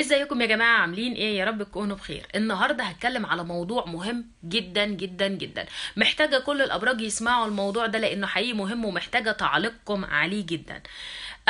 ازيكم يا جماعه عاملين ايه يا رب تكونوا بخير النهارده هتكلم على موضوع مهم جدا جدا جدا محتاجه كل الابراج يسمعوا الموضوع ده لانه حقيقي مهم ومحتاجه تعليقكم عليه جدا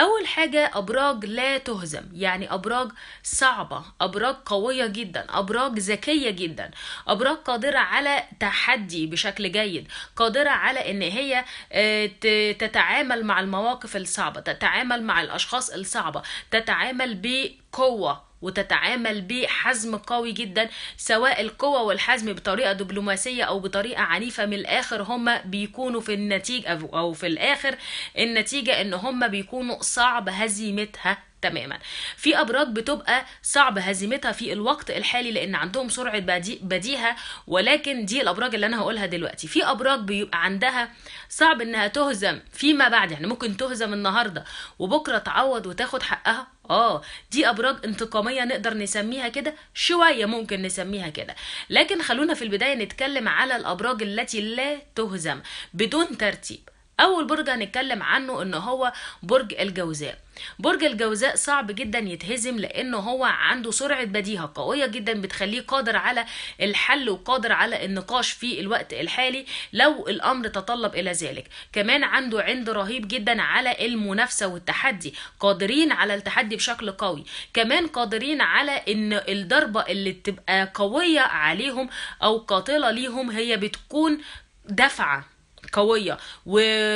اول حاجه ابراج لا تهزم يعني ابراج صعبه ابراج قويه جدا ابراج ذكيه جدا ابراج قادره على تحدي بشكل جيد قادره على ان هي آه، تتعامل مع المواقف الصعبه تتعامل مع الاشخاص الصعبه تتعامل بقوه وتتعامل بحزم قوي جدا سواء القوة والحزم بطريقة دبلوماسية أو بطريقة عنيفة من الآخر هم بيكونوا في النتيجة أو في الآخر النتيجة إن هم بيكونوا صعب هزيمتها تماما في ابراج بتبقى صعب هزيمتها في الوقت الحالي لان عندهم سرعه بديهه ولكن دي الابراج اللي انا هقولها دلوقتي في ابراج بيبقى عندها صعب انها تهزم فيما بعد يعني ممكن تهزم النهارده وبكره تعوض وتاخد حقها اه دي ابراج انتقاميه نقدر نسميها كده شويه ممكن نسميها كده لكن خلونا في البدايه نتكلم على الابراج التي لا تهزم بدون ترتيب اول برج هنتكلم عنه ان هو برج الجوزاء برج الجوزاء صعب جدا يتهزم لانه هو عنده سرعه بديهه قويه جدا بتخليه قادر على الحل وقادر على النقاش في الوقت الحالي لو الامر تطلب الى ذلك كمان عنده عند رهيب جدا على المنافسه والتحدي قادرين على التحدي بشكل قوي كمان قادرين على ان الضربه اللي بتبقى قويه عليهم او قاتله ليهم هي بتكون دفعه قويه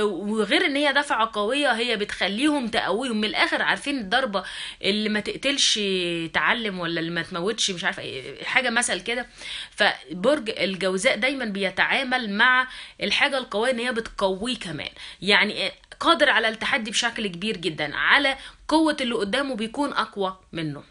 وغير ان هي دفعه قويه هي بتخليهم تقويهم من الاخر عارفين الضربه اللي ما تقتلش تعلم ولا اللي ما تموتش مش عارفه إيه، حاجه مثل كده فبرج الجوزاء دايما بيتعامل مع الحاجه القويه ان هي بتقويه كمان يعني قادر على التحدي بشكل كبير جدا على قوه اللي قدامه بيكون اقوى منه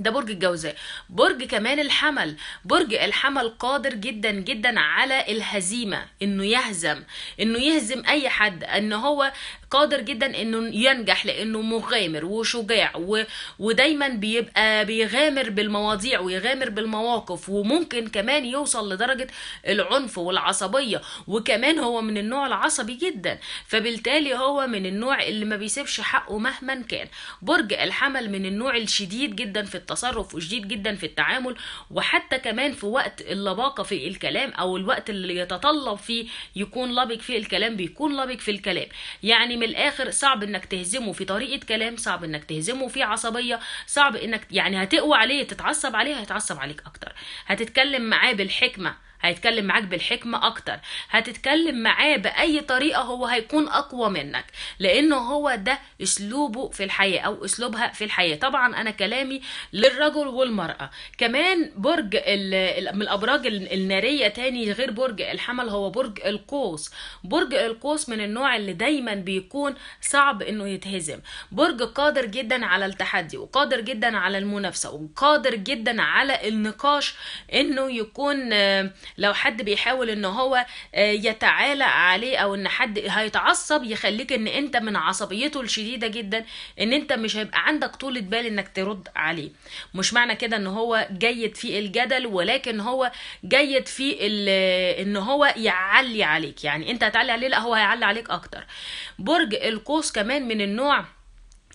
ده برج الجوزاء برج كمان الحمل برج الحمل قادر جدا جدا على الهزيمة انه يهزم انه يهزم اي حد ان هو قادر جدا انه ينجح لانه مغامر وشجاع و... ودايما بيبقى بيغامر بالمواضيع ويغامر بالمواقف وممكن كمان يوصل لدرجة العنف والعصبية وكمان هو من النوع العصبي جدا فبالتالي هو من النوع اللي ما بيسيبش حقه مهما كان برج الحمل من النوع الشديد جدا في التصرف وشديد جدا في التعامل وحتى كمان في وقت اللباقه في الكلام او الوقت اللي يتطلب فيه يكون لبق في الكلام بيكون لبق في الكلام يعني من الاخر صعب انك تهزمه في طريقه كلام صعب انك تهزمه في عصبيه صعب انك يعني هتقوى عليه تتعصب عليه هيتعصب عليك اكتر هتتكلم معاه بالحكمه هيتكلم معاك بالحكمة أكتر هتتكلم معاه بأي طريقة هو هيكون أقوى منك لأنه هو ده أسلوبه في الحياة أو أسلوبها في الحياة طبعا أنا كلامي للرجل والمرأة كمان برج من الأبراج النارية تاني غير برج الحمل هو برج القوس برج القوس من النوع اللي دايما بيكون صعب إنه يتهزم برج قادر جدا على التحدي وقادر جدا على المنافسة وقادر جدا على النقاش إنه يكون لو حد بيحاول ان هو آه، يتعالى عليه او ان حد هيتعصب يخليك ان انت من عصبيته الشديده جدا ان انت مش هيبقى عندك طولة بال انك ترد عليه مش معنى كده ان هو جيد في الجدل ولكن هو جيد في ان هو يعلي عليك يعني انت هتعلي عليه لا هو هيعلي عليك اكتر برج القوس كمان من النوع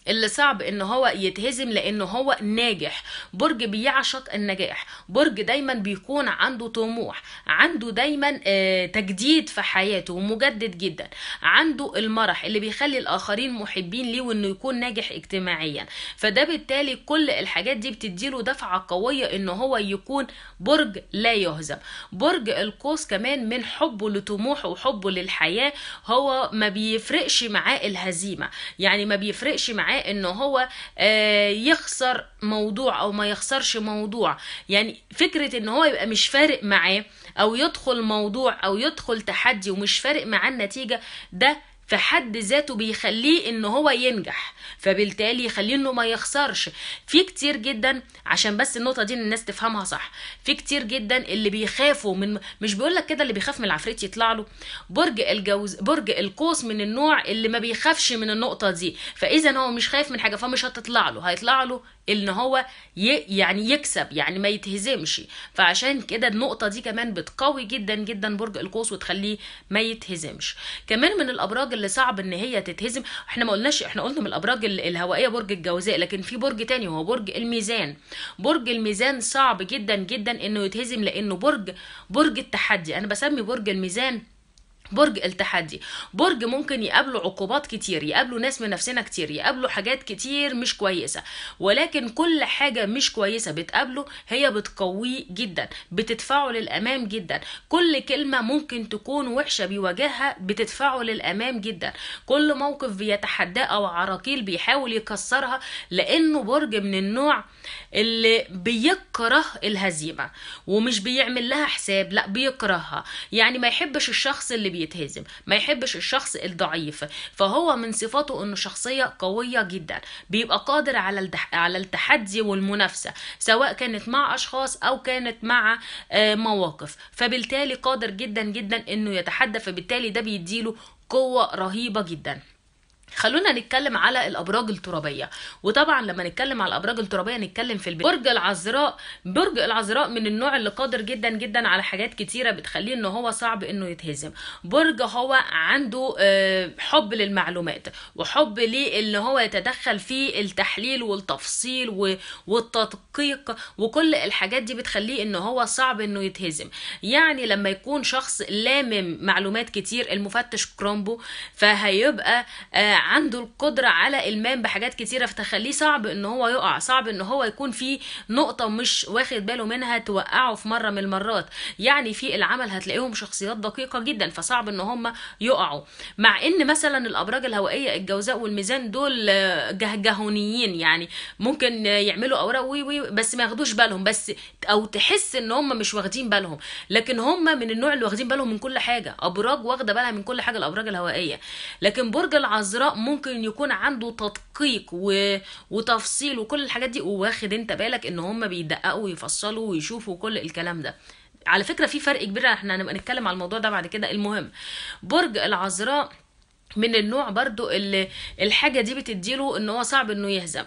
اللي صعب ان هو يتهزم لانه هو ناجح برج بيعشق النجاح برج دايما بيكون عنده طموح عنده دايما آه، تجديد في حياته ومجدد جدا عنده المرح اللي بيخلي الاخرين محبين ليه وانه يكون ناجح اجتماعيا فده بالتالي كل الحاجات دي بتديله دفعه قويه ان هو يكون برج لا يهزم برج القوس كمان من حبه لطموحه وحبه للحياه هو ما بيفرقش معاه الهزيمه يعني ما بيفرقش معاه ان انه هو آه، يخسر موضوع او ما يخسرش موضوع يعني فكره ان هو يبقى مش فارق معاه او يدخل موضوع او يدخل تحدي ومش فارق معاه النتيجه ده في حد ذاته بيخليه ان هو ينجح فبالتالي يخليه انه ما يخسرش في كتير جدا عشان بس النقطه دي الناس تفهمها صح في كتير جدا اللي بيخافوا من مش بيقول لك كده اللي بيخاف من العفريت يطلع له برج الجوز برج القوس من النوع اللي ما بيخافش من النقطه دي فاذا هو مش خايف من حاجه فمش هتطلع له هيطلع له ان هو يعني يكسب يعني ما يتهزمش فعشان كده النقطه دي كمان بتقوي جدا جدا برج القوس وتخليه ما يتهزمش كمان من الابراج اللي صعب ان هي تتهزم احنا ما قلناش احنا قلنا من الابراج الهوائيه برج الجوزاء لكن في برج تاني هو برج الميزان برج الميزان صعب جدا جدا انه يتهزم لانه برج برج التحدي انا بسمي برج الميزان برج التحدي برج ممكن يقابله عقوبات كتير يقابله ناس من نفسنا كتير يقابله حاجات كتير مش كويسه ولكن كل حاجه مش كويسه بتقابله هي بتقويه جدا بتدفعه للامام جدا كل كلمه ممكن تكون وحشه بيواجهها بتدفعه للامام جدا كل موقف بيتحداه او عراقيل بيحاول يكسرها لانه برج من النوع اللي بيكره الهزيمه ومش بيعمل لها حساب لا بيكرهها يعني ما يحبش الشخص اللي بي بيتهزم ما يحبش الشخص الضعيف فهو من صفاته انه شخصيه قويه جدا بيبقى قادر على على التحدي والمنافسه سواء كانت مع اشخاص او كانت مع آه، مواقف فبالتالي قادر جدا جدا انه يتحدى فبالتالي ده بيديله قوه رهيبه جدا خلونا نتكلم على الابراج الترابيه وطبعا لما نتكلم على الابراج الترابيه نتكلم في البيت. برج العذراء برج العذراء من النوع اللي قادر جدا جدا على حاجات كتيره بتخليه ان هو صعب انه يتهزم برج هو عنده آه، حب للمعلومات وحب لان هو يتدخل في التحليل والتفصيل والتدقيق وكل الحاجات دي بتخليه ان هو صعب انه يتهزم يعني لما يكون شخص لامم معلومات كتير المفتش كرومبو فهيبقى آه، عنده القدره على المام بحاجات كتيره فتخليه صعب ان هو يقع صعب ان هو يكون في نقطه مش واخد باله منها توقعه في مره من المرات يعني في العمل هتلاقيهم شخصيات دقيقه جدا فصعب ان هم يقعوا مع ان مثلا الابراج الهوائيه الجوزاء والميزان دول جهجهونيين يعني ممكن يعملوا اوراق وي وي بس ما ياخدوش بالهم بس او تحس ان هم مش واخدين بالهم لكن هم من النوع اللي واخدين بالهم من كل حاجه ابراج واخده بالها من كل حاجه الابراج الهوائيه لكن برج العذراء ممكن يكون عنده تدقيق و... وتفصيل وكل الحاجات دي وواخد انت بالك ان هم بيدققوا ويفصلوا ويشوفوا كل الكلام ده على فكره في فرق كبير احنا هنبقى نتكلم على الموضوع ده بعد كده المهم برج العذراء من النوع برضو اللي الحاجه دي بتديله ان هو صعب انه يهزم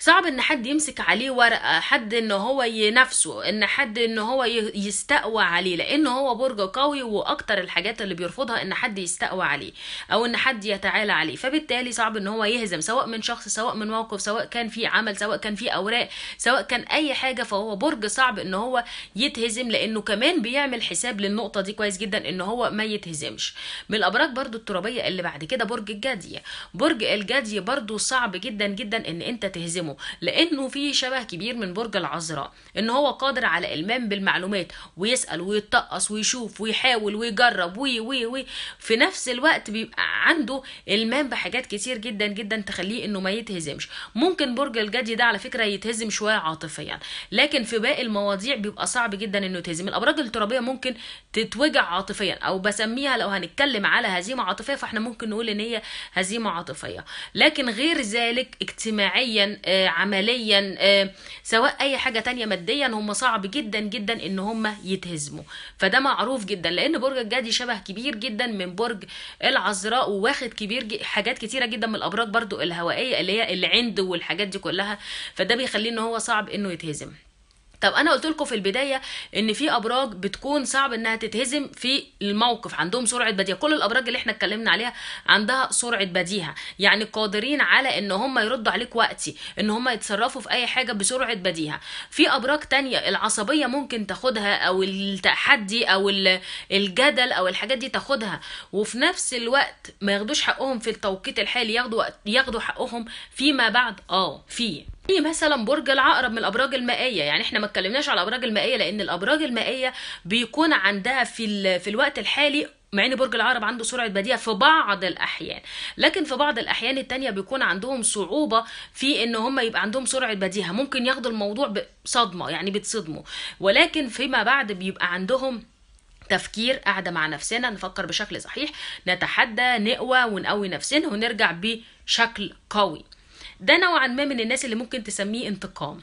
صعب ان حد يمسك عليه ورقه حد ان هو ينافسه ان حد ان هو يستقوى عليه لان هو برج قوي واكتر الحاجات اللي بيرفضها ان حد يستقوى عليه او ان حد يتعالى عليه فبالتالي صعب ان هو يهزم سواء من شخص سواء من موقف سواء كان في عمل سواء كان في اوراق سواء كان اي حاجه فهو برج صعب ان هو يتهزم لانه كمان بيعمل حساب للنقطه دي كويس جدا ان هو ما يتهزمش من الابراج برضو الترابيه اللي بعد كده برج الجدي برج الجدي برضو صعب جدا جدا ان انت تهزمه يستخدمه لانه في شبه كبير من برج العذراء ان هو قادر على المام بالمعلومات ويسال ويتقص ويشوف ويحاول ويجرب وي وي وي في نفس الوقت بيبقى عنده المام بحاجات كتير جدا جدا تخليه انه ما يتهزمش ممكن برج الجدي ده على فكره يتهزم شويه عاطفيا لكن في باقي المواضيع بيبقى صعب جدا انه يتهزم الابراج الترابيه ممكن تتوجع عاطفيا او بسميها لو هنتكلم على هزيمه عاطفيه فاحنا ممكن نقول ان هي هزيمه عاطفيه لكن غير ذلك اجتماعيا آه، عمليا آه، سواء اي حاجه تانية ماديا هم صعب جدا جدا ان هم يتهزموا فده معروف جدا لان برج الجدي شبه كبير جدا من برج العذراء وواخد كبير حاجات كتيره جدا من الابراج برضو الهوائيه اللي هي العند والحاجات دي كلها فده بيخليه ان هو صعب انه يتهزم طب انا قلت لكم في البدايه ان في ابراج بتكون صعب انها تتهزم في الموقف عندهم سرعه بديهه كل الابراج اللي احنا اتكلمنا عليها عندها سرعه بديهه يعني قادرين على ان هم يردوا عليك وقتي ان هم يتصرفوا في اي حاجه بسرعه بديهه في ابراج تانية العصبيه ممكن تاخدها او التحدي او الجدل او الحاجات دي تاخدها وفي نفس الوقت ما ياخدوش حقهم في التوقيت الحالي ياخدوا ياخدوا حقهم فيما بعد اه في مثلا برج العقرب من الابراج المائيه يعني احنا ما اتكلمناش على الابراج المائيه لان الابراج المائيه بيكون عندها في في الوقت الحالي مع ان برج العقرب عنده سرعه بديهه في بعض الاحيان لكن في بعض الاحيان التانية بيكون عندهم صعوبه في ان هم يبقى عندهم سرعه بديهه ممكن ياخدوا الموضوع بصدمه يعني بتصدمه ولكن فيما بعد بيبقى عندهم تفكير قاعدة مع نفسنا نفكر بشكل صحيح نتحدى نقوى ونقوي نفسنا ونرجع بشكل قوي ده نوعا ما من الناس اللي ممكن تسميه انتقام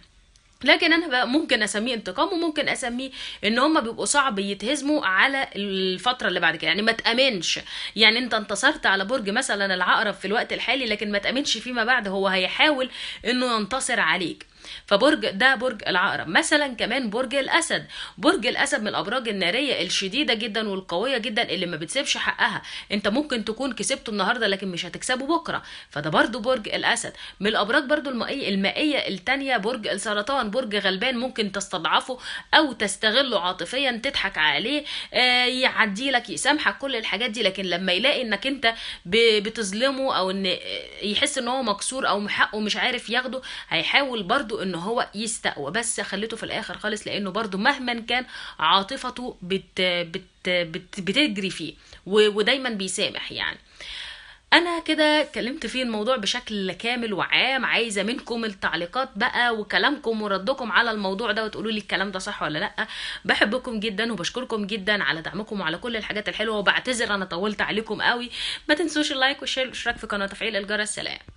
لكن انا بقى ممكن اسميه انتقام وممكن اسميه ان هم بيبقوا صعب يتهزموا على الفتره اللي بعد كده يعني ما تامنش يعني انت انتصرت على برج مثلا العقرب في الوقت الحالي لكن ما تامنش فيما بعد هو هيحاول انه ينتصر عليك فبرج ده برج العقرب مثلا كمان برج الاسد برج الاسد من الابراج الناريه الشديده جدا والقويه جدا اللي ما بتسيبش حقها انت ممكن تكون كسبته النهارده لكن مش هتكسبه بكره فده برضو برج الاسد من الابراج برضو المائيه المائيه الثانيه برج السرطان برج غلبان ممكن تستضعفه او تستغله عاطفيا تضحك عليه آه، يعدي لك يسامحك كل الحاجات دي لكن لما يلاقي انك انت بتظلمه او ان آه، يحس ان هو مكسور او حقه مش عارف ياخده هيحاول برضو ان هو يستقوى بس خليته في الاخر خالص لانه برضو مهما كان عاطفته بت بت بت بتجري فيه ودايما بيسامح يعني انا كده اتكلمت في الموضوع بشكل كامل وعام عايزه منكم التعليقات بقى وكلامكم وردكم على الموضوع ده وتقولوا لي الكلام ده صح ولا لا بحبكم جدا وبشكركم جدا على دعمكم وعلى كل الحاجات الحلوه وبعتذر انا طولت عليكم قوي ما تنسوش اللايك والشير والاشتراك في قناه تفعيل الجرس سلام